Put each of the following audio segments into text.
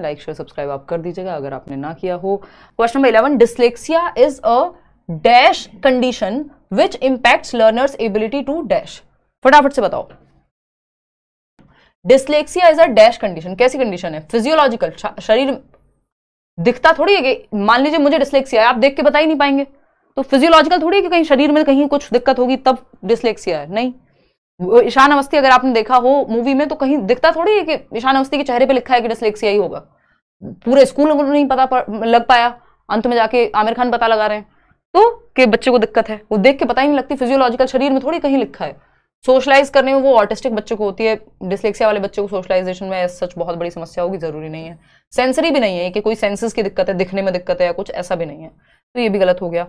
like share subscribe आप कर दीजिएगा अगर आपने ना किया हो question number eleven dyslexia is a dash condition which impacts learners ability to dash फटाफट से बताओ dyslexia is a dash condition कैसी कंडीशन है फिजियोलॉजिकल शरीर दिखता थोड़ी है कि मान लीजिए मुझे डिस्लेक्सिया है आप देख के बता ही नहीं पाएंगे तो फिजियोलॉजिकल थोड़ी है कि कहीं शरीर में कहीं कुछ दिक्कत होगी तब डिस्लेक्सिया है नहीं ईशान अवस्थी अगर आपने देखा हो मूवी में तो कहीं दिखता थोड़ी है कि ईशान अवस्थी के चेहरे पे लिखा है कि डिसलेक्सिया ही होगा पूरे स्कूल को नहीं पता पर, लग पाया अंत में जाके आमिर खान पता लगा रहे हैं तो कि बच्चे को दिक्कत है वो देख के पता ही नहीं लगती फिजियोलॉजिकल शरीर में थोड़ी कहीं लिखा है सोशलाइज करने में वो ऑटिस्टिक बच्चे को होती है डिसलेक्सिया वाले बच्चों को सोशलाइजेशन में सच बहुत बड़ी समस्या होगी जरूरी नहीं है सेंसरी भी नहीं है कि कोई सेंसेस की दिक्कत है दिखने में दिक्कत है या कुछ ऐसा भी नहीं है तो ये भी गलत हो गया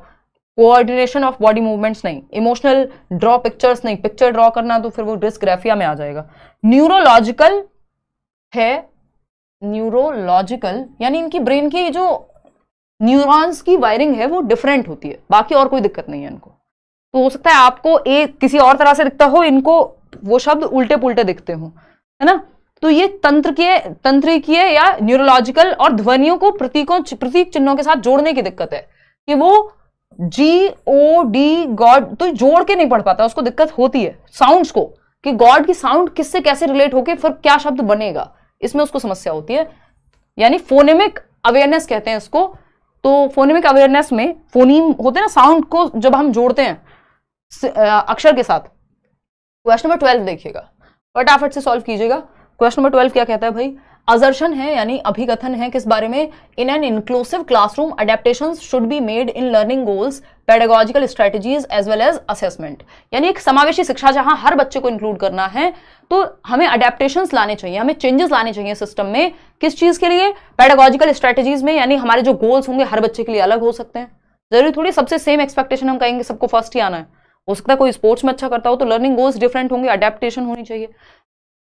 कोऑर्डिनेशन ऑफ बॉडी मूवमेंट्स नहीं इमोशनल ड्रॉ पिक्चर्स नहीं पिक्चर ड्रॉ करना तो फिर वो डिस्ग्राफिया में आ जाएगा न्यूरोलॉजिकल है न्यूरोलॉजिकल यानी इनकी ब्रेन की जो न्यूरॉन्स की वायरिंग है वो डिफरेंट होती है बाकी और कोई दिक्कत नहीं है इनको तो हो सकता है आपको ए किसी और तरह से दिखता हो इनको वो शब्द उल्टे पुलटे दिखते हो है ना तो ये तंत्र के तंत्र तंत्रिकीय या न्यूरोलॉजिकल और ध्वनियों को प्रतीकों प्रतीक चिन्हों के साथ जोड़ने की दिक्कत है कि वो जी ओ डी गॉड तो जोड़ के नहीं पढ़ पाता उसको दिक्कत होती है साउंड को कि गॉड की साउंड किससे कैसे रिलेट होके फिर क्या शब्द बनेगा इसमें उसको समस्या होती है यानी फोनेमिक अवेयरनेस कहते हैं इसको तो फोनेमिक अवेयरनेस में फोनीम होते हैं ना साउंड को जब हम जोड़ते हैं अक्षर के साथ क्वेश्चन नंबर ट्वेल्व देखिएगा फटाफट से सॉल्व कीजिएगा क्वेश्चन नंबर ट्वेल्व क्या कहता है भाई अजर्शन है यानी अभिगथन है किस बारे में in an inclusive classroom adaptation should be made in learning goals pedagogical strategies as well as assessment यानी एक समावेशी शिक्षा जहां हर बच्चे को इंक्लूड करना है तो हमें अडेप्टेशन लाने चाहिए हमें चेंजेस लाने चाहिए सिस्टम में किस चीज़ के लिए पेडागॉजिकल स्ट्रेटजीज में यानी हमारे जो गोल्स होंगे हर बच्चे के लिए अलग हो सकते हैं जरूरी थोड़ी सबसे सेम एक्सपेक्टेशन हम कहेंगे सबको फर्स्ट ही आना है हो सकता है कोई स्पोर्ट्स में अच्छा करता हो तो लर्निंग गोल्स डिफरेंट होंगे अडेप्टेशन होनी चाहिए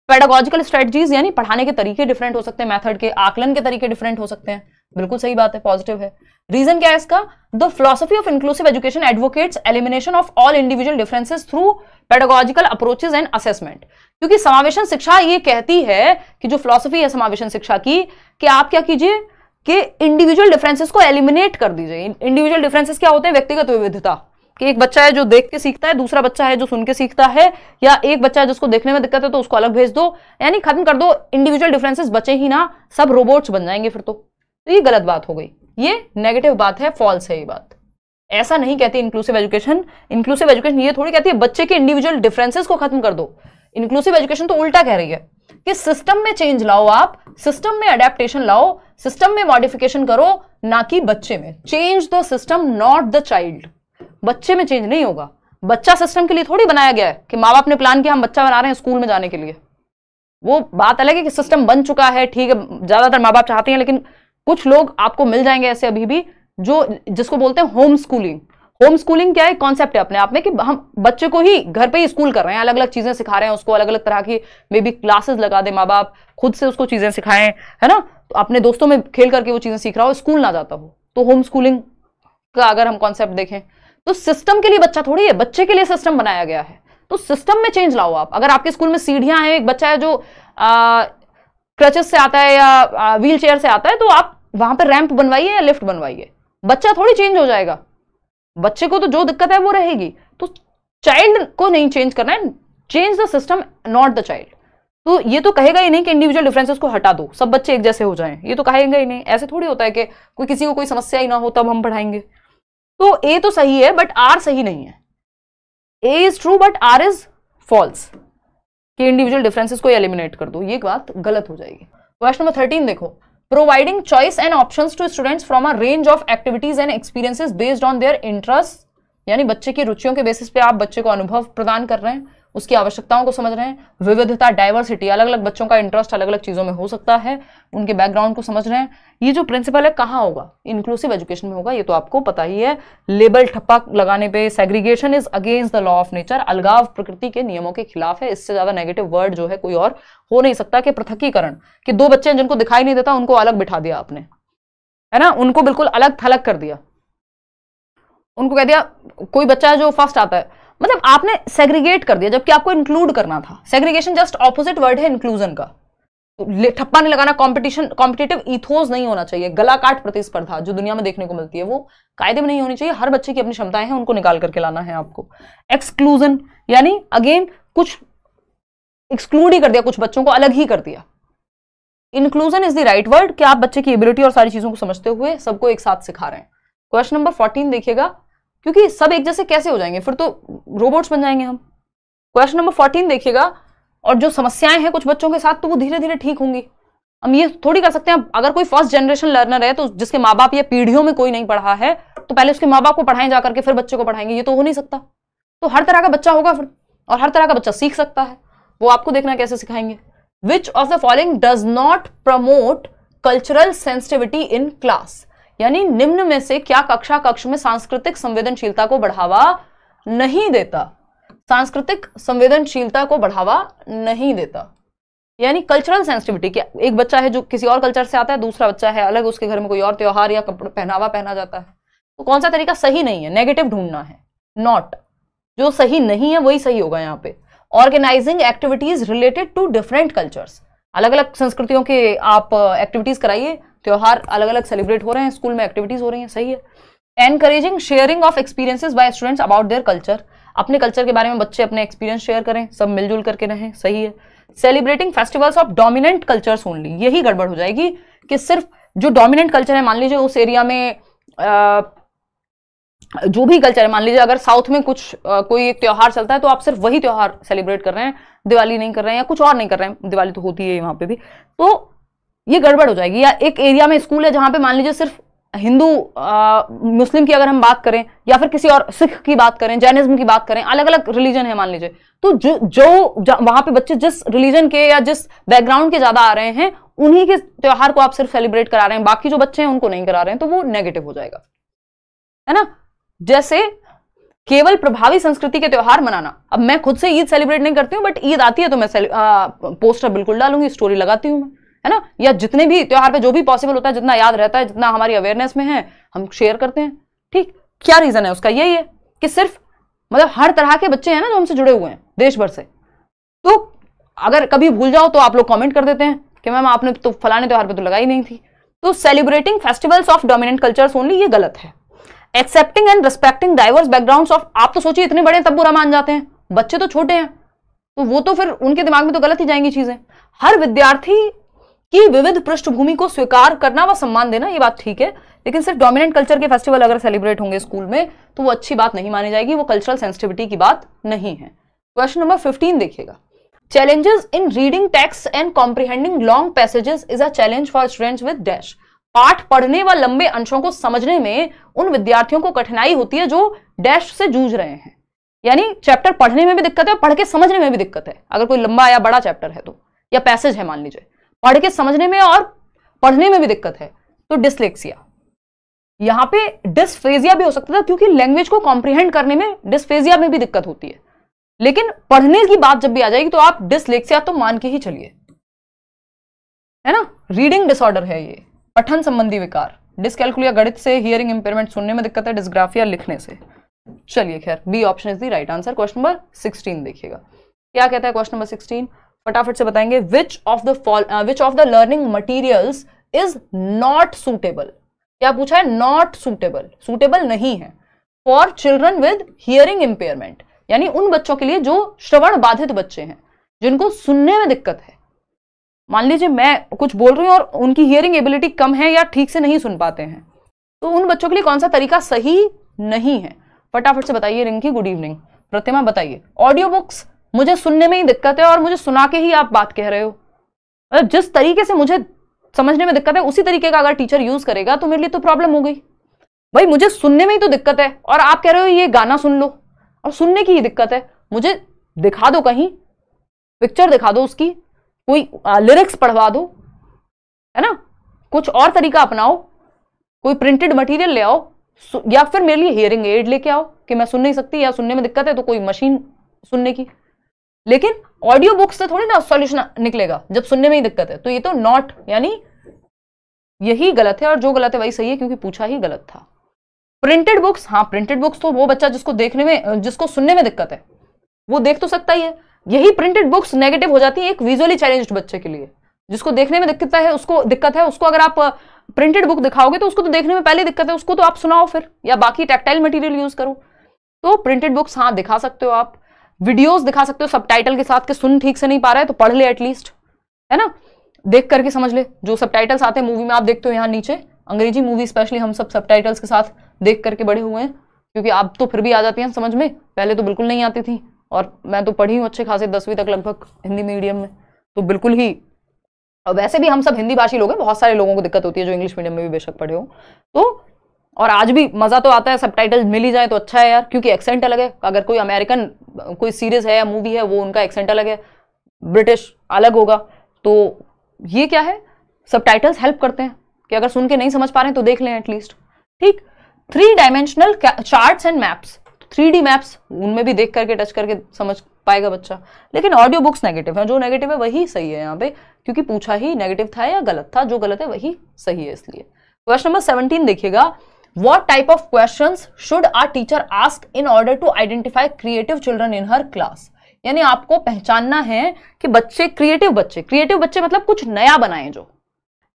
पेडागोजिकल स्ट्रेटजीज यानी पढ़ाने के तरीके डिफरेंट हो सकते हैं मैथड के आकलन के तरीके डिफरेंट हो सकते हैं बिल्कुल सही बात है पॉजिटिव है रीजन क्या है इसका the philosophy of inclusive education advocates elimination of all individual differences through pedagogical approaches and assessment क्योंकि समावेशन शिक्षा ये कहती है कि जो फिलोसफी है समावेशन शिक्षा की कि आप क्या कीजिए कि इंडिविजुअल डिफरेंसेस को एलिमिनेट कर दीजिए इंडिविजुअल डिफरेंसेस क्या होते हैं व्यक्तिगत विविधता कि एक बच्चा है जो देख के सीखता है दूसरा बच्चा है जो सुन के सीखता है या एक बच्चा है जिसको देखने में दिक्कत है तो उसको अलग भेज दो यानी खत्म कर दो इंडिविजुअल डिफरेंसेस बचे ही ना सब रोबोट्स बन जाएंगे फिर तो, तो ये गलत बात हो गई ये नेगेटिव बात है फॉल्स है ये बात ऐसा नहीं कहती इंक्लूसिव एजुकेशन इंक्लूसिव एजुकेशन ये थोड़ी कहती है बच्चे के इंडिविजुअल डिफरेंसेस को खत्म कर दो इंक्लूसिव एजुकेशन तो उल्टा कह रही है कि सिस्टम में चेंज लाओ आप सिस्टम में अडेप्टेशन लाओ सिस्टम में मॉडिफिकेशन करो ना कि बच्चे में change the system not the child बच्चे में चेंज नहीं होगा बच्चा सिस्टम के लिए थोड़ी बनाया गया है कि माँ बाप ने प्लान किया हम बच्चा बना रहे हैं स्कूल में जाने के लिए वो बात अलग है कि सिस्टम बन चुका है ठीक है ज्यादातर माँ बाप चाहते हैं लेकिन कुछ लोग आपको मिल जाएंगे ऐसे अभी भी जो जिसको बोलते हैं होम स्कूलिंग होम स्कूलिंग क्या है कॉन्सेप्ट है अपने आप में कि हम बच्चे को ही घर पे ही स्कूल कर रहे हैं अलग अलग चीजें सिखा रहे हैं उसको अलग अलग तरह की मे बी क्लासेस लगा दे माँ बाप खुद से उसको चीजें सिखाएं है ना तो अपने दोस्तों में खेल करके वो चीजें सीख रहा हो स्कूल ना जाता हो तो होम स्कूलिंग का अगर हम कॉन्सेप्ट देखें तो सिस्टम के लिए बच्चा थोड़ी है बच्चे के लिए सिस्टम बनाया गया है तो सिस्टम में चेंज लाओ आप अगर आपके स्कूल में सीढ़ियां हैं एक बच्चा है जो क्रचेस से आता है या व्हील चेयर से आता है तो आप वहां पर रैंप बनवाइए या लिफ्ट बनवाइए बच्चा थोड़ी चेंज हो जाएगा बच्चे को तो जो दिक्कत है वो रहेगी तो चाइल्ड को नहीं चेंज करना है change the system not the child तो ये तो कहेगा ही नहीं कि इंडिविजुअल डिफरेंसेस को हटा दो सब बच्चे एक जैसे हो जाएं ये तो कहेगा ही नहीं ऐसे थोड़ी होता है कि कोई किसी को कोई समस्या ही ना हो तब हम पढ़ाएंगे तो ए तो सही है बट आर सही नहीं है A is true but R is false कि इंडिविजुअल डिफरेंसेस को एलिमिनेट कर दो ये बात गलत हो जाएगी क्वेश्चन नंबर थर्टीन देखो providing choice and option to students from a range of activities and experiences based on their interest यानी बच्चे की रुचियों के बेसिस पे आप बच्चे को अनुभव प्रदान कर रहे हैं उसकी आवश्यकताओं को समझ रहे हैं विविधता डाइवर्सिटी अलग अलग बच्चों का इंटरेस्ट अलग अलग चीज़ों में हो सकता है उनके बैकग्राउंड को समझ रहे हैं ये जो प्रिंसिपल है कहाँ होगा इंक्लूसिव एजुकेशन में होगा ये तो आपको पता ही है लेबल ठप्पा लगाने पे segregation is against the law of nature अलगाव प्रकृति के नियमों के खिलाफ है इससे ज़्यादा नेगेटिव वर्ड जो है कोई और हो नहीं सकता कि पृथकीकरण कि दो बच्चे जिनको दिखाई नहीं देता उनको अलग बिठा दिया आपने है ना उनको बिल्कुल अलग थलग कर दिया उनको कह दिया कोई बच्चा है जो फर्स्ट आता है मतलब आपने सेग्रीगेट कर दिया जबकि आपको इंक्लूड करना था सेग्रीगेशन जस्ट ऑपोजिट वर्ड है इंक्लूजन का तो ठप्पा नहीं लगाना कंपटीशन कॉम्पिटेटिव इथोज नहीं होना चाहिए गलाकाट प्रतिस्पर्धा जो दुनिया में देखने को मिलती है वो कायदे में नहीं होनी चाहिए हर बच्चे की अपनी क्षमताएं हैं उनको निकाल करके लाना है आपको एक्सक्लूजन यानी अगेन कुछ एक्सक्लूड ही कर दिया कुछ बच्चों को अलग ही कर दिया inclusion is the right word कि आप बच्चे की एबिलिटी और सारी चीजों को समझते हुए सबको एक साथ सिखा रहे हैं क्वेश्चन नंबर फोर्टीन देखिएगा क्योंकि सब एक जैसे कैसे हो जाएंगे फिर तो रोबोट्स बन जाएंगे हम क्वेश्चन नंबर फोर्टीन देखिएगा और जो समस्याएं हैं कुछ बच्चों के साथ तो वो धीरे धीरे ठीक होंगी हम ये थोड़ी कर सकते हैं अगर कोई फर्स्ट जनरेशन लर्नर है तो जिसके माँ बाप या पीढ़ियों में कोई नहीं पढ़ा है तो पहले उसके माँ बाप को पढ़ाएं जाकर के फिर बच्चे को पढ़ाएंगे ये तो हो नहीं सकता तो हर तरह का बच्चा होगा फिर और हर तरह का बच्चा सीख सकता है वो आपको देखना कैसे सिखाएंगे which of the following does not promote cultural sensitivity in class यानी निम्न में से क्या कक्षा कक्ष में सांस्कृतिक संवेदनशीलता को बढ़ावा नहीं देता सांस्कृतिक संवेदनशीलता को बढ़ावा नहीं देता यानी कल्चरल सेंसिटिविटी एक बच्चा है जो किसी और कल्चर से आता है दूसरा बच्चा है अलग उसके घर में कोई और त्यौहार या कपड़ा पहनावा पहना जाता है तो कौन सा तरीका सही नहीं है नेगेटिव ढूंढना है नॉट जो सही नहीं है वही सही होगा यहाँ पे organising activities related to different cultures अलग अलग संस्कृतियों के आप एक्टिविटीज uh, कराइए त्यौहार अलग अलग सेलिब्रेट हो रहे हैं स्कूल में एक्टिविटीज हो रही हैं सही है encouraging sharing of experiences by students about their culture अपने कल्चर के बारे में बच्चे अपने एक्सपीरियंस शेयर करें सब मिलजुल करके रहें सही है celebrating festivals of dominant cultures only यही गड़बड़ हो जाएगी कि सिर्फ जो डोमिनेंट कल्चर है मान लीजिए उस एरिया में आ, जो भी कल्चर है मान लीजिए अगर साउथ में कुछ आ, कोई एक त्यौहार चलता है तो आप सिर्फ वही त्यौहार सेलिब्रेट कर रहे हैं दिवाली नहीं कर रहे हैं या कुछ और नहीं कर रहे हैं दिवाली तो होती है वहां पे भी तो ये गड़बड़ हो जाएगी या एक एरिया में स्कूल है जहां पे मान लीजिए सिर्फ हिंदू मुस्लिम की अगर हम बात करें या फिर किसी और सिख की बात करें जैनिज्म की बात करें अलग अलग रिलीजन है मान लीजिए तो जो जो वहां पे बच्चे जिस रिलीजन के या जिस बैकग्राउंड के ज़्यादा आ रहे हैं उन्हीं के त्यौहार को आप सिर्फ सेलिब्रेट करा रहे हैं बाकी जो बच्चे हैं उनको नहीं करा रहे हैं तो वो नेगेटिव हो जाएगा है ना जैसे केवल प्रभावी संस्कृति के त्यौहार मनाना अब मैं खुद से ईद सेलिब्रेट नहीं करती हूँ बट ईद आती है तो मैं आ, पोस्टर बिल्कुल डालूंगी स्टोरी लगाती हूँ मैं है ना या जितने भी त्यौहार पे जो भी पॉसिबल होता है जितना याद रहता है जितना हमारी अवेयरनेस में है हम शेयर करते हैं ठीक क्या रीजन है उसका यही है कि सिर्फ मतलब हर तरह के बच्चे हैं ना जो हमसे जुड़े हुए हैं देश भर से तो अगर कभी भूल जाओ तो आप लोग कॉमेंट कर देते हैं कि मैम आपने तो फलाने त्यौहार पर तो लगाई नहीं थी तो celebrating festivals of dominant cultures only ये गलत है accepting and respecting diverse background of आप तो सोचिए इतने बड़े तब बुरा मान जाते हैं बच्चे तो छोटे हैं तो वो तो फिर उनके दिमाग में तो गलत ही जाएंगी चीजें हर विद्यार्थी कि विविध पृष्ठभूमि को स्वीकार करना व सम्मान देना ये बात ठीक है लेकिन सिर्फ डोमिनेंट कल्चर के फेस्टिवल अगर सेलिब्रेट होंगे स्कूल में तो वो अच्छी बात नहीं मानी जाएगी वो कल्चरल सेंसिटिविटी की बात नहीं है क्वेश्चन नंबर फिफ्टीन देखिएगा challenges in reading texts and comprehending long passages is a challenge for students with dash पाठ पढ़ने व लंबे अंशों को समझने में उन विद्यार्थियों को कठिनाई होती है जो डैश से जूझ रहे हैं यानी चैप्टर पढ़ने में भी दिक्कत है पढ़ के समझने में भी दिक्कत है अगर कोई लंबा या बड़ा चैप्टर है तो या पैसेज है मान लीजिए पढ़ के समझने में और पढ़ने में भी दिक्कत है तो डिसलेक्सिया यहां पे डिसफेजिया भी हो सकता था क्योंकि लैंग्वेज को कॉम्प्रिहेंड करने में डिस्फेजिया में भी दिक्कत होती है लेकिन पढ़ने की बात जब भी आ जाएगी तो आप डिसलेक्सिया तो मान के ही चलिए है ना रीडिंग डिसऑर्डर है ये पठन संबंधी विकार डिसकैलकुलिया गणित से हियरिंग इंपेयरमेंट सुनने में दिक्कत है डिस्ग्राफिया लिखने से चलिए खैर B option is the right answer question number sixteen देखिएगा क्या कहता है क्वेश्चन नंबर सिक्सटीन फटाफट से बताएंगे which of the which of the learning materials is not suitable क्या पूछा है नॉट सुटेबल सुटेबल नहीं है for children with hearing impairment यानी उन बच्चों के लिए जो श्रवण बाधित बच्चे हैं जिनको सुनने में दिक्कत है मान लीजिए मैं कुछ बोल रही हूँ और उनकी हियरिंग एबिलिटी कम है या ठीक से नहीं सुन पाते हैं तो उन बच्चों के लिए कौन सा तरीका सही नहीं है फटाफट से बताइए रिंकी गुड इवनिंग प्रतिमा बताइए ऑडियो बुक्स मुझे सुनने में ही दिक्कत है और मुझे सुना के ही आप बात कह रहे हो मतलब जिस तरीके से मुझे समझने में दिक्कत है उसी तरीके का अगर टीचर यूज करेगा तो मेरे लिए तो प्रॉब्लम हो गई भाई मुझे सुनने में ही तो दिक्कत है और आप कह रहे हो ये गाना सुन लो और सुनने की ही दिक्कत है मुझे दिखा दो कहीं पिक्चर दिखा दो उसकी कोई लिरिक्स पढ़वा दो है ना कुछ और तरीका अपनाओ कोई प्रिंटेड मटेरियल ले आओ या फिर मेरे लिए हियरिंग एड लेके आओ कि मैं सुन नहीं सकती या सुनने में दिक्कत है तो कोई मशीन सुनने की लेकिन ऑडियो बुक से थोड़ी ना सॉल्यूशन निकलेगा जब सुनने में ही दिक्कत है तो ये तो नॉट यानी यही गलत है और जो गलत है वही सही है क्योंकि पूछा ही गलत था प्रिंटेड बुक्स हाँ प्रिंटेड बुक्स तो वो बच्चा जिसको देखने में जिसको सुनने में दिक्कत है वो देख तो सकता ही है यही प्रिंटेड बुक्स नेगेटिव हो जाती है एक विजुअली चैलेंज बच्चे के लिए जिसको देखने में दिक्कत है उसको दिक्कत है उसको अगर आप प्रिंटेड बुक दिखाओगे तो उसको तो देखने में पहले दिक्कत है उसको तो आप सुनाओ फिर या बाकी टेक्टाइल मटेरियल यूज करो तो प्रिंटेड बुक्स हाँ दिखा सकते हो आप वीडियोस दिखा सकते हो सब के साथ के सुन ठीक से नहीं पा रहा है तो पढ़ ले एटलीस्ट है ना देख करके समझ ले जो सब आते हैं मूवी में आप देखते हो यहाँ नीचे अंग्रेजी मूवी स्पेशली हम सब सब के साथ देख करके बड़े हुए हैं क्योंकि आप तो फिर भी आ जाती हैं समझ में पहले तो बिल्कुल नहीं आती थी और मैं तो पढ़ी हूँ अच्छे खासे दसवीं तक लगभग हिंदी मीडियम में तो बिल्कुल ही और वैसे भी हम सब हिंदी भाषी लोग हैं बहुत सारे लोगों को दिक्कत होती है जो इंग्लिश मीडियम में भी बेशक पढ़े हो तो और आज भी मज़ा तो आता है सब टाइटल मिल ही जाए तो अच्छा है यार क्योंकि एक्सेंट अलग है अगर कोई अमेरिकन कोई सीरीज़ है या मूवी है वो उनका एक्सेंट अलग है ब्रिटिश अलग होगा तो ये क्या है सब टाइटल्स हेल्प करते हैं कि अगर सुन के नहीं समझ पा रहे हैं तो देख लें एटलीस्ट ठीक three dimensional charts and maps three D maps उनमें भी देख करके टच करके समझ पाएगा बच्चा लेकिन ऑडियो बुक्स नेगेटिव है जो नेगेटिव है वही सही है यहाँ पे क्योंकि पूछा ही नेगेटिव था या गलत था जो गलत है वही सही है इसलिए क्वेश्चन नंबर सेवनटीन देखिएगा what type of question should our teacher ask in order to identify creative children in her class यानी आपको पहचानना है कि बच्चे क्रिएटिव बच्चे क्रिएटिव बच्चे मतलब कुछ नया बनाए जो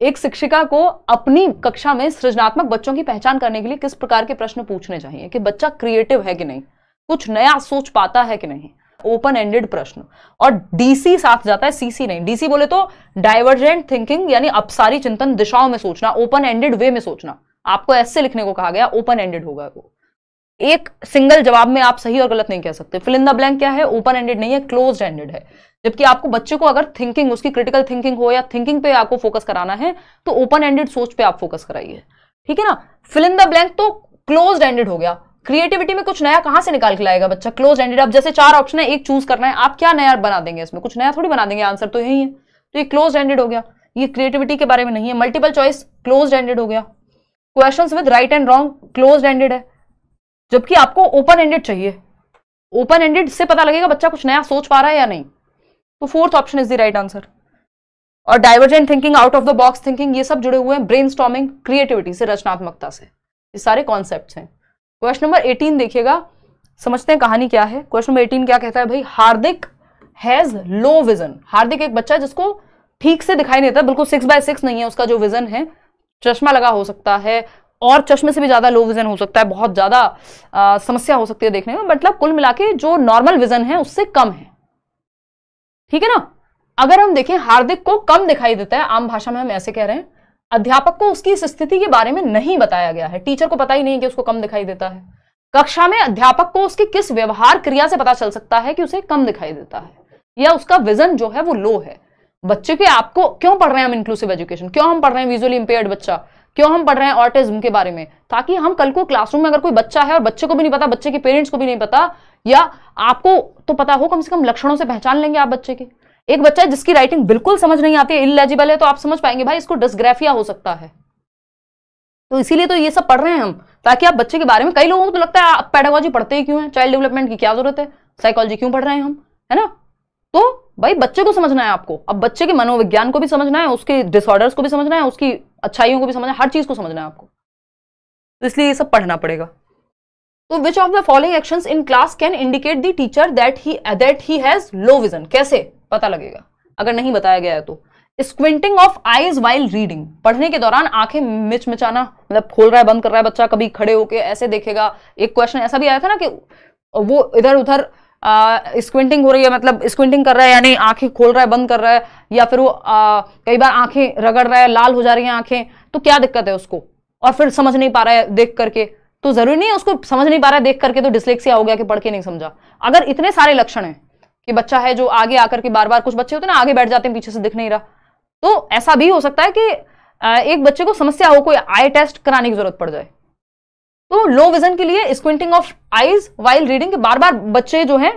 एक शिक्षिका को अपनी कक्षा में सृजनात्मक बच्चों की पहचान करने के लिए किस प्रकार के प्रश्न पूछने चाहिए कि बच्चा क्रिएटिव है कि नहीं कुछ नया सोच पाता है कि नहीं ओपन एंडेड प्रश्न और डीसी साथ जाता है सीसी नहीं डीसी बोले तो डाइवर्जेंट थिंकिंग यानी अपसारी चिंतन दिशाओं में सोचना ओपन एंडेड वे में सोचना आपको ऐसे लिखने को कहा गया ओपन एंडेड होगा वो एक सिंगल जवाब में आप सही और गलत नहीं कह सकते फिल इन द ब्लैंक क्या है ओपन एंडेड नहीं है क्लोज एंडेड है जबकि आपको बच्चे को अगर थिंकिंग उसकी क्रिटिकल थिंकिंग हो या थिंकिंग पे आपको फोकस कराना है तो ओपन एंडेड सोच पे आप फोकस कराइए ठीक है ना फिल इन द ब्लैंक तो क्लोज एंडेड हो गया क्रिएटिविटी में कुछ नया कहां से निकाल के लाएगा बच्चा क्लोज एंडेड अब जैसे चार ऑप्शन है एक चूज करना है आप क्या नया बना देंगे इसमें कुछ नया थोड़ी बना देंगे आंसर तो यही है तो ये क्लोज एंडेड हो गया ये क्रिएटिविटी के बारे में नहीं है मल्टीपल चॉइस क्लोज एंडेड हो गया questions with right and wrong close ended है जबकि आपको ओपन एंडेड चाहिए ओपन एंडेड से पता लगेगा बच्चा कुछ नया सोच पा रहा है या नहीं तो fourth option is the right answer और divergent thinking out of the box thinking ये सब जुड़े हुए हैं ब्रेन स्टॉमिंग क्रिएटिविटी से रचनात्मकता से ये सारे कॉन्सेप्ट हैं क्वेश्चन नंबर एटीन देखिएगा समझते हैं कहानी क्या है क्वेश्चन नंबर एटीन क्या कहता है भाई हार्दिक हैज लो विजन हार्दिक एक बच्चा है जिसको ठीक से दिखाई नहीं देता बिल्कुल सिक्स बाय सिक्स नहीं है उसका जो विजन है चश्मा लगा हो सकता है और चश्मे से भी ज़्यादा लो विज़न हो सकता है बहुत ज़्यादा समस्या हो सकती है देखने में मतलब कुल मिला के जो नॉर्मल विज़न है उससे कम है ठीक है ना अगर हम देखें हार्दिक को कम दिखाई देता है आम भाषा में हम ऐसे कह रहे हैं अध्यापक को उसकी इस स्थिति के बारे में नहीं बताया गया है टीचर को पता ही नहीं कि उसको कम दिखाई देता है कक्षा में अध्यापक को उसके किस व्यवहार क्रिया से पता चल सकता है कि उसे कम दिखाई देता है या उसका विजन जो है वो लो है बच्चे के आपको क्यों पढ़ रहे हैं हम इंक्लूसिव एजुकेशन क्यों हम पढ़ रहे हैं विजुअली इंपेयर्ड बच्चा क्यों हम पढ़ रहे हैं ऑटिज्म के बारे में ताकि हम कल को क्लासरूम में अगर कोई बच्चा है और बच्चे को भी नहीं पता बच्चे के पेरेंट्स को भी नहीं पता या आपको तो पता हो कम से कम लक्षणों से पहचान लेंगे आप बच्चे के एक बच्चा है जिसकी राइटिंग बिल्कुल समझ नहीं आती है इलेजिबल है तो आप समझ पाएंगे भाई इसको डिस्ग्राफिया हो सकता है तो इसीलिए तो ये सब पढ़ रहे हैं हम ताकि आप बच्चे के बारे में कई लोगों को तो लगता है आप पेडागोजी पढ़ते ही क्यों है चाइल्ड डेवलपमेंट की क्या जरूरत है साइकोलॉजी क्यों पढ़ रहे हैं हम है ना तो भाई बच्चे को समझना है आपको अब बच्चे के मनोविज्ञान को भी समझना है उसके डिसऑर्डर्स को भी समझना है उसकी अच्छाइयों को भी समझना है हर चीज को समझना है आपको तो इसलिए ये सब पढ़ना पड़ेगा तो which of the following action in class can indicate the teacher that he that he has low vision कैसे पता लगेगा अगर नहीं बताया गया है तो squinting of eyes while reading पढ़ने के दौरान आंखें मिच मिचाना मतलब खोल रहा है बंद कर रहा है बच्चा कभी खड़े होके ऐसे देखेगा एक क्वेश्चन ऐसा भी आया था ना कि वो इधर उधर स्क्विंटिंग हो रही है मतलब स्क्विंटिंग कर रहा है यानी आंखें खोल रहा है बंद कर रहा है या फिर वो आ, कई बार आंखें रगड़ रहा है लाल हो जा रही हैं आंखें तो क्या दिक्कत है उसको और फिर समझ नहीं पा रहा है देख करके तो जरूरी नहीं है उसको समझ नहीं पा रहा है देख करके तो डिस्लेक्सिया हो गया कि पढ़ के नहीं समझा अगर इतने सारे लक्षण हैं कि बच्चा है जो आगे आकर के बार बार कुछ बच्चे होते हैं ना आगे बैठ जाते हैं पीछे से दिख नहीं रहा तो ऐसा भी हो सकता है कि एक बच्चे को समस्या हो कोई आई टेस्ट कराने की जरूरत पड़ जाए तो लो विजन के लिए squinting of eyes while reading बार बार बच्चे जो है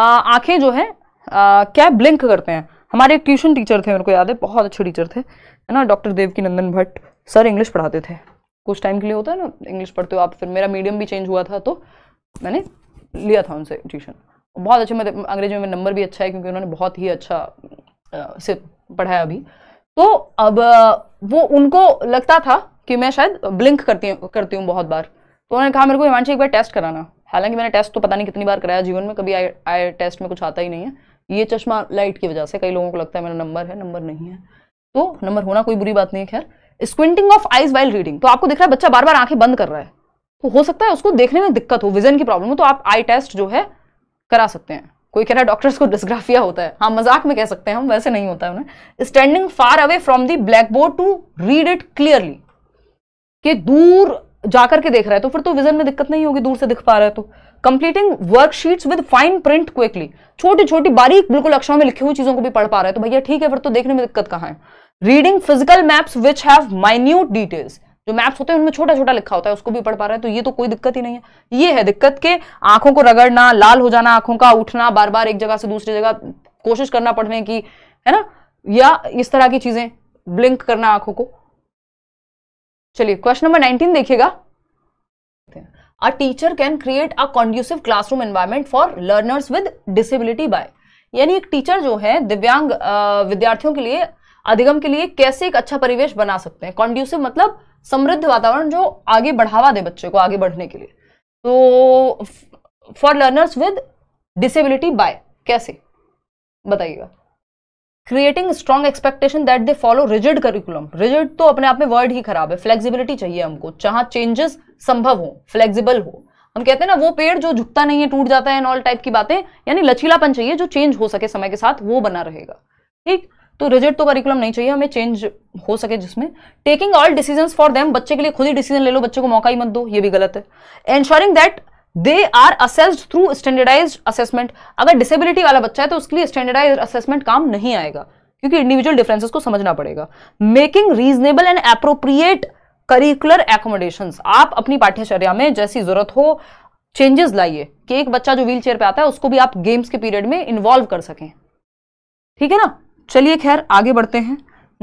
आंखें जो है क्या ब्लिंक करते हैं हमारे एक ट्यूशन टीचर थे उनको याद है बहुत अच्छे टीचर थे है ना doctor Devaki Nandan Bhatt sir English पढ़ाते थे कुछ टाइम के लिए होता है ना इंग्लिश पढ़ते हो आप फिर मेरा मीडियम भी चेंज हुआ था तो मैंने लिया था उनसे ट्यूशन बहुत अच्छे मतलब अंग्रेजी में नंबर भी अच्छा है क्योंकि उन्होंने बहुत ही अच्छा आ, से पढ़ाया अभी तो अब वो उनको लगता था कि मैं शायद ब्लिंक करती हूँ करती हूँ बहुत बार तो उन्होंने कहा मेरे को हिमांशी एक बार टेस्ट कराना हालांकि मैंने टेस्ट तो पता नहीं कितनी बार कराया जीवन में कभी आई टेस्ट में कुछ आता ही नहीं है ये चश्मा लाइट की वजह से कई लोगों को लगता है मेरा नंबर है नंबर नहीं है तो नंबर होना कोई बुरी बात नहीं है खैर squinting of eyes while reading तो आपको दिख रहा है बच्चा बार बार आंखें बंद कर रहा है तो हो सकता है उसको देखने में दिक्कत हो विजन की प्रॉब्लम हो तो आप आई टेस्ट जो है करा सकते हैं कोई कह रहा है डॉक्टर्स को डिस्ग्राफिया होता है हाँ मजाक में कह सकते हैं हम वैसे नहीं होता है उन्हें standing far away from the blackboard to read it clearly कि दूर जाकर के देख रहा है तो फिर तो विजन में दिक्कत नहीं होगी दूर से दिख पा रहा है तो completing worksheets with fine print quickly छोटी छोटी बारीक बिल्कुल अक्षरों में लिखी हुई चीजों को भी पढ़ पा रहा है तो भैया ठीक है फिर तो देखने में दिक्कत कहाँ है reading physical maps which have minute details जो मैप्स होते हैं उनमें छोटा छोटा लिखा होता है उसको भी पढ़ पा रहा है तो ये तो कोई दिक्कत ही नहीं है ये है दिक्कत के आंखों को रगड़ना लाल हो जाना आंखों का उठना बार बार एक जगह से दूसरी जगह कोशिश करना पढ़ने की है ना या इस तरह की चीजें ब्लिंक करना आंखों को चलिए क्वेश्चन नंबर नाइनटीन देखिएगा a teacher can create a conducive classroom environment for learners with disability by यानी एक टीचर जो है दिव्यांग विद्यार्थियों के लिए अधिगम के लिए कैसे एक अच्छा परिवेश बना सकते हैं कॉन्ड्यूसिव मतलब समृद्ध वातावरण जो आगे बढ़ावा दे बच्चे को आगे बढ़ने के लिए तो for learners with disability by कैसे बताइएगा creating strong expectation that they follow rigid curriculum rigid तो अपने आप में वर्ड ही खराब है फ्लेक्सिबिलिटी चाहिए हमको जहां चेंजेस संभव हो फ्लेक्सिबल हो हम कहते हैं ना वो पेड़ जो झुकता नहीं है टूट जाता है एंड ऑल टाइप की बातें यानी लचीलापन चाहिए जो चेंज हो सके समय के साथ वो बना रहेगा ठीक तो रिजिड तो करिकुलम नहीं चाहिए हमें चेंज हो सके जिसमें taking all decision for them बच्चे के लिए खुद ही डिसीजन ले लो बच्चे को मौका ही मत दो ये भी गलत है ensuring that they are assessed through standardize assessment अगर डिसेबिलिटी वाला बच्चा है तो उसके लिए स्टैंडर्डाइज असेसमेंट काम नहीं आएगा क्योंकि इंडिविजुअल डिफरेंसेस को समझना पड़ेगा making reasonable and appropriate curricular accommodation आप अपनी पाठ्यचर्या में जैसी जरूरत हो चेंजेस लाइए कि एक बच्चा जो व्हील चेयर पे आता है उसको भी आप गेम्स के पीरियड में इन्वॉल्व कर सकें ठीक है ना चलिए खैर आगे बढ़ते हैं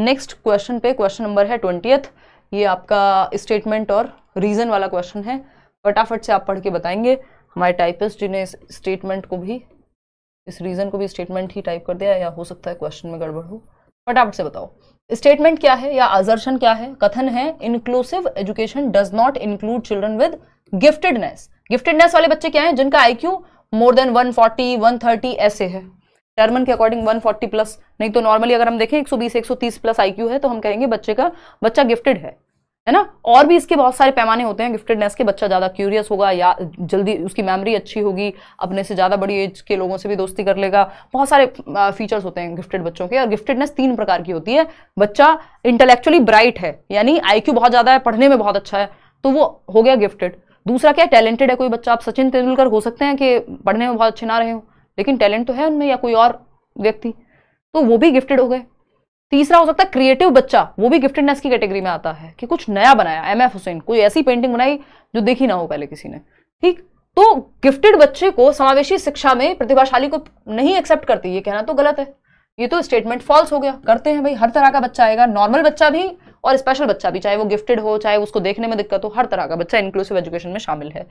नेक्स्ट क्वेश्चन पे क्वेश्चन नंबर है ट्वेंटियथ ये आपका स्टेटमेंट और रीजन वाला क्वेश्चन है फटाफट से आप पढ़ के बताएंगे हमारे टाइपिस्ट जिन्हें स्टेटमेंट को भी इस रीज़न को भी स्टेटमेंट ही टाइप कर दिया या हो सकता है क्वेश्चन में गड़बड़ हो फटाफट से बताओ स्टेटमेंट क्या है या आजर्शन क्या है कथन है inclusive education does not include children with giftedness giftedness वाले बच्चे क्या हैं जिनका Q more than one thirty ऐसे है टर्मन के अकॉर्डिंग 140 प्लस नहीं तो नॉर्मली अगर हम देखें 120, 130 प्लस आईक्यू है तो हम कहेंगे बच्चे का बच्चा गिफ्टेड है है ना और भी इसके बहुत सारे पैमाने होते हैं गिफ्टेडनेस के बच्चा ज़्यादा क्यूरियस होगा या जल्दी उसकी मेमोरी अच्छी होगी अपने से ज़्यादा बड़ी एज के लोगों से भी दोस्ती कर लेगा बहुत सारे फीचर्स होते हैं गिफ्टेड बच्चों के और गिफ्टेडनेस तीन प्रकार की होती है बच्चा इंटेलेक्चुअली ब्राइट है यानी आई बहुत ज़्यादा है पढ़ने में बहुत अच्छा है तो वो हो गया गिफ्टेड दूसरा क्या टैलेंटेड है कोई बच्चा आप सचिन तेंदुलकर हो सकते हैं कि पढ़ने में बहुत अच्छे ना रहे हो लेकिन टैलेंट तो है उनमें या कोई और व्यक्ति तो वो भी गिफ्टेड हो गए तीसरा हो सकता है क्रिएटिव बच्चा वो भी गिफ्टेडनेस की कैटेगरी में आता है कि कुछ नया बनाया एम एफ हुसैन कोई ऐसी पेंटिंग बनाई जो देखी ना हो पहले किसी ने ठीक तो गिफ्टेड बच्चे को समावेशी शिक्षा में प्रतिभाशाली को नहीं एक्सेप्ट करती ये कहना तो गलत है ये तो स्टेटमेंट फॉल्स हो गया करते हैं भाई हर तरह का बच्चा आएगा नॉर्मल बच्चा भी और स्पेशल बच्चा भी चाहे वो गिफ्टेड हो चाहे उसको देखने में दिक्कत हो हर तरह का बच्चा इंक्लूसिव एजुकेशन में शामिल है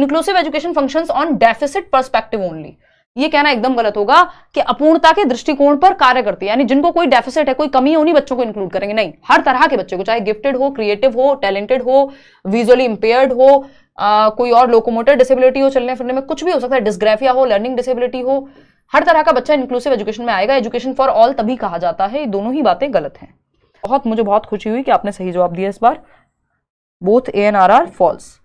inclusive education functions on deficit perspective only ये कहना एकदम गलत होगा कि अपूर्णता के दृष्टिकोण पर कार्य करती है यानी जिनको कोई डेफिसिट है कोई कमी है उन्हीं बच्चों को इंक्लूड करेंगे नहीं हर तरह के बच्चे को चाहे गिफ्टेड हो क्रिएटिव हो टैलेंटेड हो विजुअली इंपेयर्ड हो आ, कोई और लोकोमोटर डिसेबिलिटी हो चलने फिरने में कुछ भी हो सकता है डिस्ग्राफिया हो लर्निंग डिसेबिलिटी हो हर तरह का बच्चा इंक्लूसिव एजुकेशन में आएगा एजुकेशन फॉर ऑल तभी कहा जाता है ये दोनों ही बातें गलत हैं बहुत मुझे बहुत खुशी हुई कि आपने सही जवाब दिया इस बार both A and R are false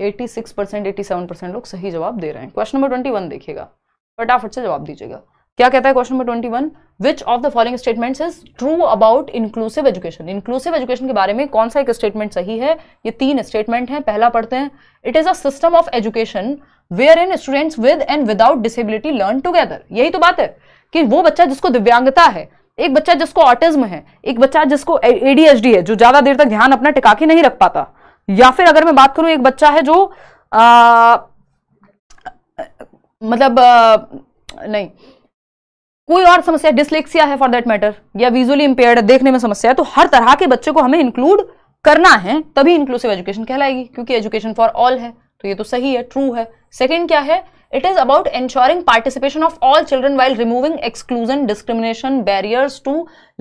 eighty six percent eighty seven percent लोग सही जवाब दे रहे हैं क्वेश्चन नंबर ट्वेंटी वन देखिएगा फटाफट से जवाब दीजिएगा क्या कहता है question number twenty one which of the following statements is true about inclusive education inclusive education के बारे में कौन सा एक स्टेटमेंट सही है ये तीन स्टेटमेंट हैं पहला पढ़ते हैं it is a system of education wherein students with and without disability learn together यही तो बात है कि वो बच्चा जिसको दिव्यांगता है एक बच्चा जिसको ऑटिज्म है एक बच्चा जिसको एडीएचडी है जो ज्यादा देर तक ध्यान अपना टिका के नहीं रख पाता या फिर अगर मैं बात करूं एक बच्चा है जो आ, मतलब आ, नहीं कोई और समस्या डिसलेक्सिया है फॉर दैट मैटर या विजुअली इंपेयर्ड है देखने में समस्या है तो हर तरह के बच्चे को हमें इंक्लूड करना है तभी इंक्लूसिव एजुकेशन कहलाएगी क्योंकि एजुकेशन फॉर ऑल है तो ये तो सही है ट्रू है सेकेंड क्या है it is about ensuring participation of all children while removing exclusion discrimination barriers to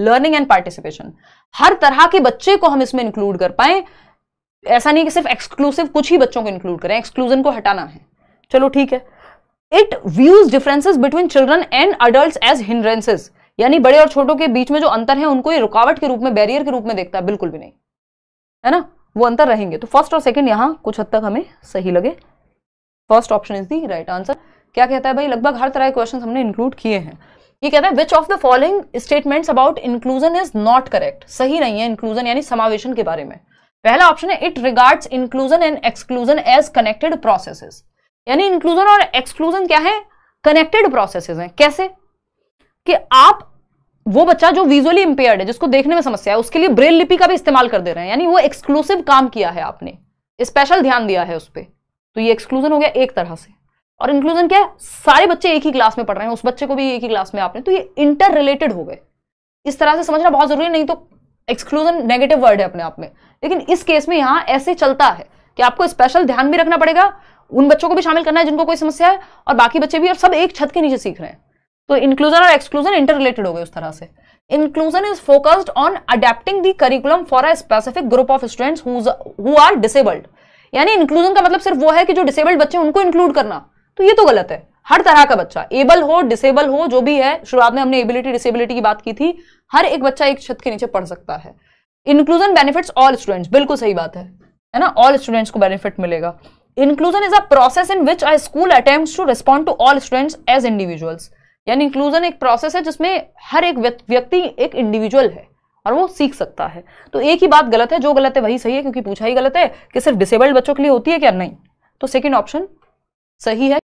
learning and participation हर तरह के बच्चे को हम इसमें इंक्लूड कर पाए ऐसा नहीं कि सिर्फ एक्सक्लूसिव कुछ ही बच्चों को इंक्लूड करें एक्सक्लूजन को हटाना है चलो ठीक है it views differences between children and adult as hindrances यानी बड़े और छोटों के बीच में जो अंतर है उनको ये रुकावट के रूप में बैरियर के रूप में देखता है बिल्कुल भी नहीं है ना वो अंतर रहेंगे तो फर्स्ट और सेकंड यहाँ कुछ हद तक हमें सही लगे first option is the right answer क्या कहता है भाई लगभग हर तरह के क्वेश्चन हमने इंक्लूड किए हैं ये कहता है which of the following statements about inclusion is not correct सही नहीं है इंक्लूजन यानी समावेशन के बारे में पहला ऑप्शन है it regards inclusion and exclusion as connected processes यानी इंक्लूजन और एक्सक्लूजन क्या है कनेक्टेड प्रोसेसेस हैं कैसे कि आप वो बच्चा जो विजुअली इंपेयर्ड है जिसको देखने में समस्या है उसके लिए ब्रेल लिपि का भी इस्तेमाल कर दे रहे हैं यानी वो एक्सक्लूसिव काम किया है आपने स्पेशल ध्यान दिया है उस पर तो ये एक्सक्लूजन हो गया एक तरह से और इंक्लूजन क्या है सारे बच्चे एक ही क्लास में पढ़ रहे हैं उस बच्चे को भी एक ही क्लास में आपने तो ये इंटर रिलेटेड हो गए इस तरह से समझना बहुत जरूरी नहीं तो एक्सक्लूजन नेगेटिव वर्ड है अपने आप में लेकिन इस केस में यहां ऐसे चलता है कि आपको स्पेशल ध्यान भी रखना पड़ेगा उन बच्चों को भी शामिल करना है जिनको कोई समस्या है और बाकी बच्चे भी और सब एक छत के नीचे सीख रहे हैं तो इंक्लूजन और एक्सक्लूजन इंटर रिलेटेड हो गए उस तरह से inclusion is focused on adapting the curriculum for a specific group of students who are disabled यानी इंक्लूजन का मतलब सिर्फ वो है कि जो डिसेबल्ड बच्चे उनको इंक्लूड करना तो ये तो गलत है हर तरह का बच्चा एबल हो डिसेबल हो जो भी है शुरुआत में हमने एबिलिटी डिसेबिलिटी की बात की थी हर एक बच्चा एक छत के नीचे पढ़ सकता है इंक्लूजन बेनिफिट्स ऑल स्टूडेंट्स बिल्कुल सही बात है है ना ऑल स्टूडेंट्स को बेनिफिट मिलेगा inclusion is a process in which I school attempt to respond to all students as individuals यानी इंक्लूजन एक प्रोसेस है जिसमें हर एक व्यक्ति एक इंडिविजुअल है और वो सीख सकता है तो एक ही बात गलत है जो गलत है वही सही है क्योंकि पूछा ही गलत है कि सिर्फ डिसेबल्ड बच्चों के लिए होती है क्या नहीं तो सेकेंड ऑप्शन सही है